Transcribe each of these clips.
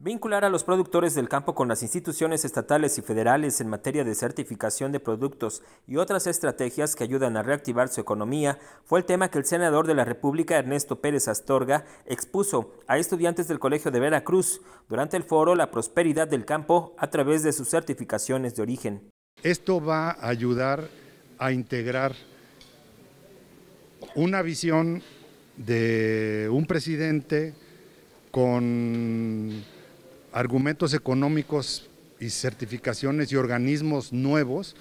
Vincular a los productores del campo con las instituciones estatales y federales en materia de certificación de productos y otras estrategias que ayudan a reactivar su economía fue el tema que el senador de la República Ernesto Pérez Astorga expuso a estudiantes del Colegio de Veracruz durante el foro La Prosperidad del Campo a través de sus certificaciones de origen. Esto va a ayudar a integrar una visión de un presidente con argumentos económicos y certificaciones y organismos nuevos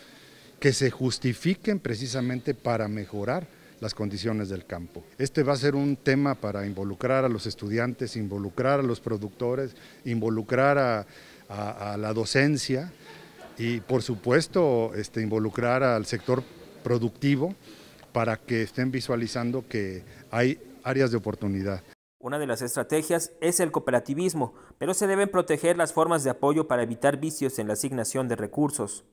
que se justifiquen precisamente para mejorar las condiciones del campo. Este va a ser un tema para involucrar a los estudiantes, involucrar a los productores, involucrar a, la docencia y por supuesto este, involucrar al sector productivo para que estén visualizando que hay áreas de oportunidad. Una de las estrategias es el cooperativismo, pero se deben proteger las formas de apoyo para evitar vicios en la asignación de recursos.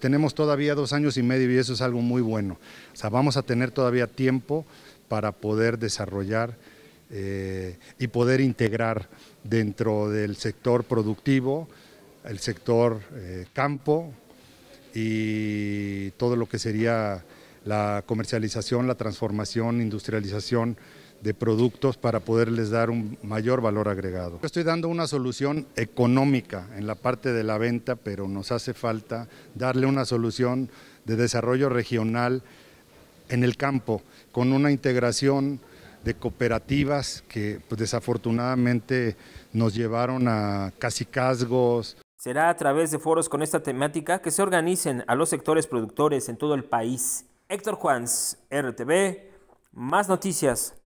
Tenemos todavía dos años y medio y eso es algo muy bueno. O sea, vamos a tener todavía tiempo para poder desarrollar eh, y poder integrar dentro del sector productivo, el sector eh, campo y todo lo que sería la comercialización, la transformación, industrialización de productos para poderles dar un mayor valor agregado. Estoy dando una solución económica en la parte de la venta, pero nos hace falta darle una solución de desarrollo regional en el campo, con una integración de cooperativas que pues, desafortunadamente nos llevaron a casi casgos. Será a través de foros con esta temática que se organicen a los sectores productores en todo el país. Héctor Juans, RTV, más noticias.